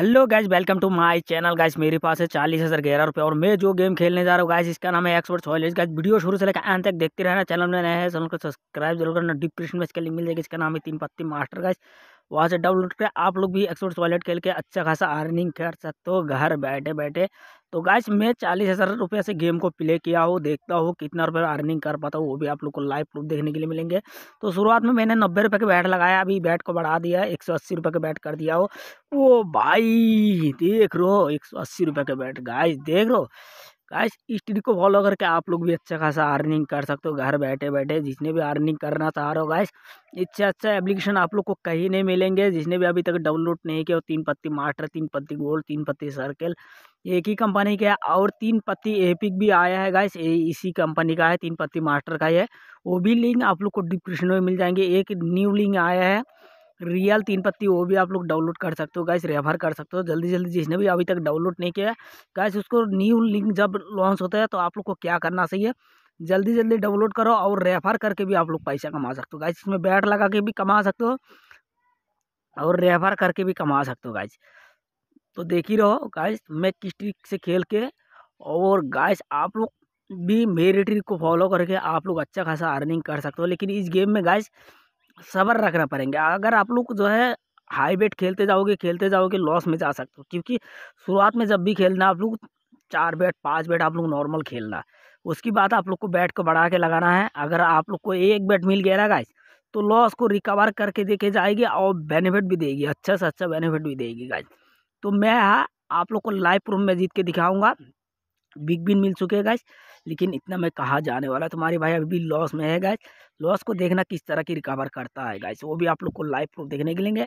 hello guys welcome to my channel guys मेरे पास है चालीस हज़ार ग्यारह रुपये और मैं जो गेम खेलने जा रहा हूँ गाइज इसका नाम है एक्सपर्ट सॉइलेज गाइज वीडियो शुरू से लेकर अंत तक देखते रहना चैनल में नया है चैनल को सब्सक्राइब जरूर करना डिप्रेशन में इसका लिंक मिल जाएगी इसका नाम है तीन पत्ती मास्टर गाइज वहाँ से डाउनलोड करें आप लोग भी एक्सपर्ट सॉइलेट खेल के अच्छा खासा अर्निंग कर सकते हो घर बैठे बैठे तो गाइस मैं चालीस हज़ार रुपये से गेम को प्ले किया हूँ देखता हूँ कितना रुपये अर्निंग कर पाता हूँ वो भी आप लोग को लाइव प्रूफ देखने के लिए मिलेंगे तो शुरुआत में मैंने नब्बे रुपये के बैट लगाया अभी बैट को बढ़ा दिया एक सौ अस्सी रुपये के बैट कर दिया हो वो भाई देख रो एक सौ अस्सी रुपये के बैट गाइस देख रो गाइस इस ट्रिक को फॉलो करके आप लोग भी अच्छा खासा अर्निंग कर सकते हो घर बैठे बैठे जिसने भी अर्निंग करना चाह रहे हो गाइस इससे अच्छा एप्लीकेशन आप लोग को कहीं नहीं मिलेंगे जिसने भी अभी तक डाउनलोड नहीं किया तीन पत्ती मास्टर तीन पत्ती गोल्ड तीन पत्ती सर्कल एक ही कंपनी का है और तीन पत्ती एपिक भी आया है गाइस इसी कंपनी का है तीन पत्ती मास्टर का ही है वो भी लिंक आप लोग को डिस्क्रिप्शन में मिल जाएंगे एक न्यू लिंक आया है रियल तीन पत्ती वो भी आप लोग डाउनलोड कर सकते हो गैस रेफर कर सकते हो जल्दी जल्दी जिसने भी अभी तक डाउनलोड नहीं किया है गैस उसको न्यू लिंक जब लॉन्च होता है तो आप लोग को क्या करना चाहिए जल्दी जल्दी डाउनलोड करो और रेफर करके भी आप लोग पैसा कमा सकते हो गैस इसमें बैट लगा के भी कमा सकते हो और रेफर करके भी कमा सकते हो गैस तो देख ही रहो गैस मैं किस ट्रिक से खेल के और गैस आप लोग भी मेरे ट्रिक को फॉलो करके आप लोग अच्छा खासा अर्निंग कर सकते हो लेकिन इस गेम में गैस सब्र रखना पड़ेंगे अगर आप लोग जो है हाई बेट खेलते जाओगे खेलते जाओगे लॉस में जा सकते हो क्योंकि शुरुआत में जब भी खेलना आप लोग चार बैट पाँच बैट आप लोग नॉर्मल खेलना उसकी बात आप लोग को बैट को बढ़ा के लगाना है अगर आप लोग को एक बैट मिल गया ना गाइस तो लॉस को रिकवर करके देखे जाएगी और बेनिफिट भी देगी अच्छा से अच्छा बेनिफिट भी देगी गाइस तो मैं आप लोग को लाइव प्रूफ में जीत के दिखाऊंगा बिग बिन मिल चुके हैं गैस लेकिन इतना मैं कहाँ जाने वाला तुम्हारे भाई अभी लॉस में है गैस लॉस को देखना किस तरह की रिकवर करता है गैस वो भी आप लोग को लाइव प्रूफ देखने के लिए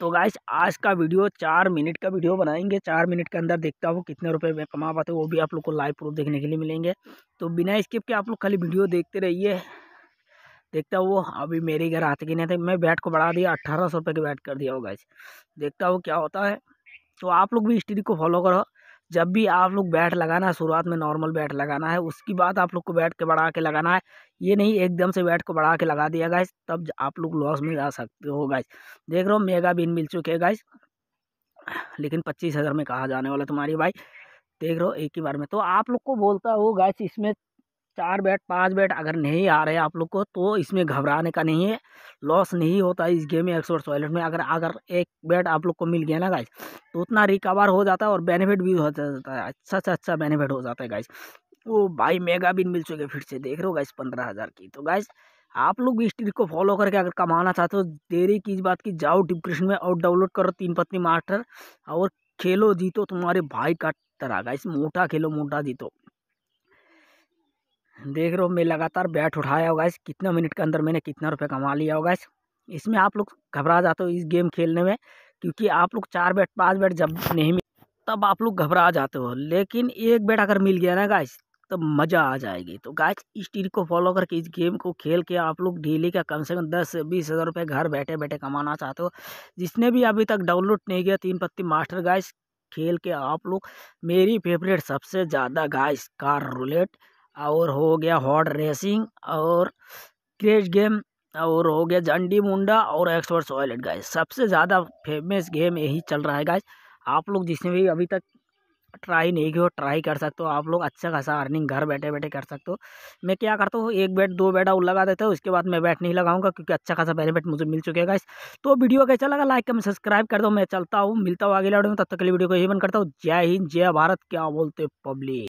तो गैस आज का वीडियो चार मिनट का वीडियो बनाएंगे चार मिनट के अंदर देखता हूँ कितने रुपये में कमा पाते वो भी आप लोग को लाइव प्रूफ देखने के लिए मिलेंगे तो बिना स्किप के आप लोग खाली वीडियो देखते रहिए देखता हूँ वो अभी मेरे घर आते कि नहीं थे मैं बैट को बढ़ा दिया अट्ठारह सौ रुपये के बैट कर दिया वो गैस देखता हूँ क्या होता है तो आप लोग भी स्टडी को फॉलो करो जब भी आप लोग बैट लगाना है शुरुआत में नॉर्मल बैट लगाना है उसके बाद आप लोग को बैट के बढ़ा के लगाना है ये नहीं एकदम से बैट को बढ़ा के लगा दिया गाइस तब आप लोग लॉस में जा सकते हो गाइस देख रहे हो मेगा बिन मिल चुके हैं गाइस लेकिन पच्चीस हज़ार में कहा जाने वाला तुम्हारी भाई देख रहे हो एक ही बार में तो आप लोग को बोलता हूँ गाइस इसमें चार बैट पाँच बैट अगर नहीं आ रहे आप लोग को तो इसमें घबराने का नहीं है लॉस नहीं होता इस गेम में एक्सपर्ट टॉयलेट में अगर अगर एक बैट आप लोग को मिल गया ना गाइज तो उतना रिकवर हो जाता है और बेनिफिट भी हो जाता है अच्छा से अच्छा बेनिफिट हो जाता है गाइज वो भाई मेगा बिन मिल चुके फिर से देख रहे हो गाइज पंद्रह हज़ार की तो गाइज आप लोग भी इस ट्रिक को फॉलो करके अगर कमाना चाहते हो देरी की इस बात की जाओ डिप्रेशन में और डाउनलोड करो तीन पत्नी मास्टर और खेलो जीतो तुम्हारे भाई का तरह गाइस मोटा खेलो मोटा जीतो देख रहे हो मैं लगातार बैट उठाया होगा इस कितने मिनट के अंदर मैंने कितना रुपए कमा लिया होगा इस इसमें आप लोग घबरा जाते हो इस गेम खेलने में क्योंकि आप लोग चार बैट पाँच बैट जब नहीं मिल तब आप लोग घबरा जाते हो लेकिन एक बैट अगर मिल गया ना गाइस तब तो मज़ा आ जाएगी तो गाइस इस ट्रिक को फॉलो करके इस गेम को खेल के आप लोग डेली का कम से कम दस बीस हज़ार रुपये घर बैठे बैठे कमाना चाहते हो जिसने भी अभी तक डाउनलोड नहीं किया तीन पत्ती मास्टर गाइस खेल के आप लोग मेरी फेवरेट सबसे ज़्यादा गाइस कार रोलेट और हो गया हॉर्ड रेसिंग और क्रेज गेम और हो गया जंडी मुंडा और एक्सपर्ट सॉयलेट गाइज सबसे ज़्यादा फेमस गेम यही चल रहा है गाइज आप लोग जिसने भी अभी तक ट्राई नहीं किया ट्राई कर सकते हो आप लोग अच्छा खासा अर्निंग घर बैठे बैठे कर सकते हो मैं क्या करता हूँ एक बैट दो बैट और लगा देता हूँ उसके बाद मैं बैट नहीं लगाऊंगा क्योंकि अच्छा खासा बेनिफिट मुझे मिल चुके हैं तो वीडियो कैसा लगा लाइक कमेंट सब्सक्राइब कर दो मैं चलता हूँ मिलता हूँ अगले वीडियो में तब तक के लिए वीडियो को यही बन करता हूँ जय हिंद जय भारत क्या बोलते पब्लिक